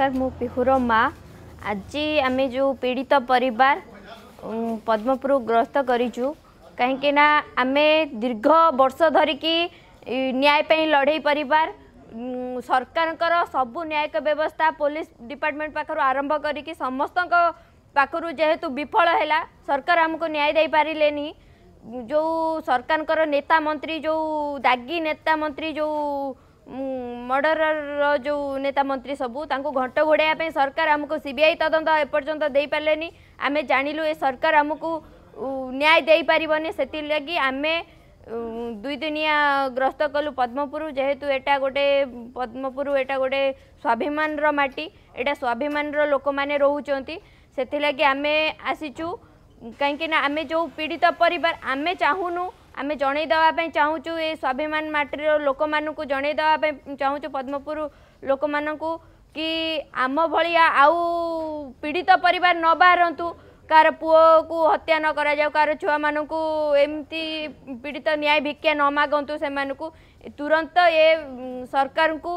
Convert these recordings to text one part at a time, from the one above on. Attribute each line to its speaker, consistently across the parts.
Speaker 1: ନମସ୍କାର ମୁଁ ପିହୁର ମା ଆଜି ଆମେ ଯେଉଁ ପୀଡ଼ିତ ପରିବାର ପଦ୍ମପୁର ଗ୍ରସ୍ତ କରିଛୁ କାହିଁକି ନା ଆମେ ଦୀର୍ଘ ବର୍ଷ ଧରିକି ନ୍ୟାୟ ପାଇଁ ଲଢ଼େଇ ପରିବାର ସରକାରଙ୍କର ସବୁ ନ୍ୟାୟିକ ବ୍ୟବସ୍ଥା ପୋଲିସ ଡିପାର୍ଟମେଣ୍ଟ ପାଖରୁ ଆରମ୍ଭ କରିକି ସମସ୍ତଙ୍କ ପାଖରୁ ଯେହେତୁ ବିଫଳ ହେଲା ସରକାର ଆମକୁ ନ୍ୟାୟ ଦେଇପାରିଲେନି ଯେଉଁ ସରକାରଙ୍କର ନେତା ମନ୍ତ୍ରୀ ଯେଉଁ ଦାଗି ନେତା ମନ୍ତ୍ରୀ ଯେଉଁ ମର୍ଡରର ଯେଉଁ ନେତାମନ୍ତ୍ରୀ ସବୁ ତାଙ୍କୁ ଘଣ୍ଟ ଘୋଡ଼ାଇବା ପାଇଁ ସରକାର ଆମକୁ ସି ବି ଆଇ ତଦନ୍ତ ଏପର୍ଯ୍ୟନ୍ତ ଦେଇପାରିଲେନି ଆମେ ଜାଣିଲୁ ଏ ସରକାର ଆମକୁ ନ୍ୟାୟ ଦେଇପାରିବନି ସେଥିଲାଗି ଆମେ ଦୁଇଦିନିଆ ଗ୍ରସ୍ତ କଲୁ ପଦ୍ମପୁର ଯେହେତୁ ଏଟା ଗୋଟେ ପଦ୍ମପୁର ଏଟା ଗୋଟେ ସ୍ୱାଭିମାନର ମାଟି ଏଟା ସ୍ୱାଭିମାନର ଲୋକମାନେ ରହୁଛନ୍ତି ସେଥିଲାଗି ଆମେ ଆସିଛୁ କାହିଁକିନା ଆମେ ଯେଉଁ ପୀଡ଼ିତ ପରିବାର ଆମେ ଚାହୁଁନୁ ଆମେ ଜଣେଇ ଦେବା ପାଇଁ ଚାହୁଁଛୁ ଏ ସ୍ୱାଭିମାନ ମାଟିର ଲୋକମାନଙ୍କୁ ଜଣେଇ ଦେବା ପାଇଁ ଚାହୁଁଛୁ ପଦ୍ମପୁର ଲୋକମାନଙ୍କୁ କି ଆମ ଭଳିଆ ଆଉ ପୀଡ଼ିତ ପରିବାର ନ ବାହାରନ୍ତୁ କାହାର ପୁଅକୁ ହତ୍ୟା ନ କରାଯାଉ କାହାର ଛୁଆମାନଙ୍କୁ ଏମିତି ପୀଡ଼ିତ ନ୍ୟାୟ ଭିକ୍ଷା ନ ମାଗନ୍ତୁ ସେମାନଙ୍କୁ ତୁରନ୍ତ ଏ ସରକାରଙ୍କୁ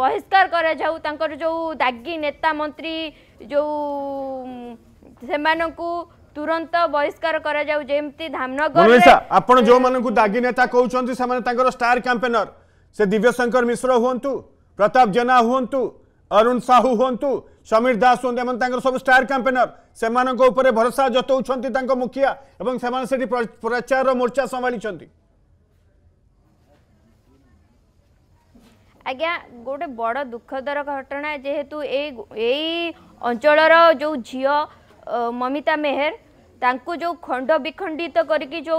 Speaker 1: ବହିଷ୍କାର କରାଯାଉ ତାଙ୍କର ଯେଉଁ ଦାଗୀ ନେତା ମନ୍ତ୍ରୀ ଯେଉଁ ସେମାନଙ୍କୁ तुरंत बहिष्कार करा
Speaker 2: दागी नेता कहते से स्टार कैंपेनर से दिव्यशंकर मिश्र हूँ प्रताप जेना हूँ अरुण साहू होवंतु समीर दास हूँ सब स्टार कैंपेनर से मानको भरोसा जतउछन्ती मुखिया प्रचार रो मोर्चा संभालिछन्ती
Speaker 1: आज्ञा गोटे बड़ दुखदर घटना जेहेतु ये अंचल जो झील ममिता मेहर ताकू जो खंड विखंडित तो करी जो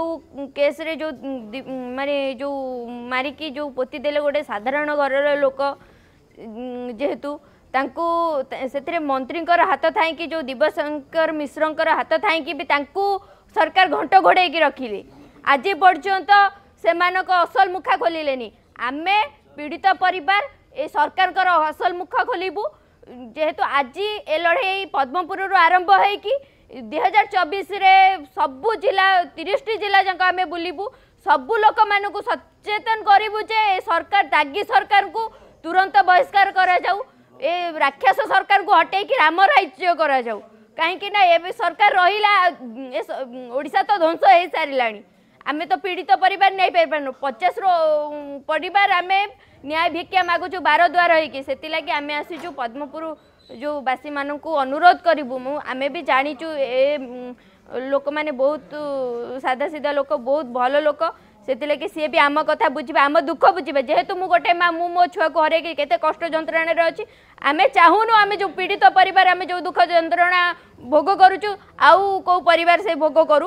Speaker 1: केस रे जो माने जो मारिकी जो पोती देले गोटे साधारण घर लोक जेहेतु से मंत्री हाथ था कि जो दिवशंकर मिश्र हाथ था कि भी सरकार घंट घोड़े रखिले आज पर्यत से मानक असल मुखा खोल आम पीड़ित परिवार ए सरकार असल मुखा खोलू ଯେହେତୁ ଆଜି ଏ ଲଢ଼େଇ ପଦ୍ମପୁରରୁ ଆରମ୍ଭ ହେଇକି ଦୁଇ ହଜାର ଚବିଶରେ ସବୁ ଜିଲ୍ଲା ତିରିଶଟି ଜିଲ୍ଲା ଯାକ ଆମେ ବୁଲିବୁ ସବୁ ଲୋକମାନଙ୍କୁ ସଚେତନ କରିବୁ ଯେ ଏ ସରକାର ଦାଗି ସରକାରଙ୍କୁ ତୁରନ୍ତ ବହିଷ୍କାର କରାଯାଉ ଏ ରାକ୍ଷସ ସରକାରଙ୍କୁ ହଟେଇକି ରାମ ରାଜ୍ୟ କରାଯାଉ କାହିଁକି ନା ଏବେ ସରକାର ରହିଲା ଓଡ଼ିଶା ତ ଧ୍ୱଂସ ହେଇସାରିଲାଣି আমি তো পীড়িত পরিবার নেই পারিপারু পচাশ পরিবার আমি ন্যায় ভিক্ষা মাগুছু বার দ্বার হইকি সেগে আমি আসিছু পদ্মপুর যে বাসী মানুষ অনুরোধ করবু মু আমি বি জাঁচু এ লোক মানে বহুত সাদা সিধা লোক বহুত ভালো লোক ସେଥିଲାଗି ସିଏ ବି ଆମ କଥା ବୁଝିବେ ଆମ ଦୁଃଖ ବୁଝିବେ ଯେହେତୁ ମୁଁ ଗୋଟେ ମା ମୁଁ ମୋ ଛୁଆକୁ ହରେଇକି କେତେ କଷ୍ଟ ଯନ୍ତ୍ରଣାରେ ଅଛି ଆମେ ଚାହୁଁନୁ ଆମେ ଯେଉଁ ପୀଡ଼ିତ ପରିବାର ଆମେ ଯେଉଁ ଦୁଃଖ ଯନ୍ତ୍ରଣା ଭୋଗ କରୁଛୁ ଆଉ କେଉଁ ପରିବାର ସେ ଭୋଗ କରୁ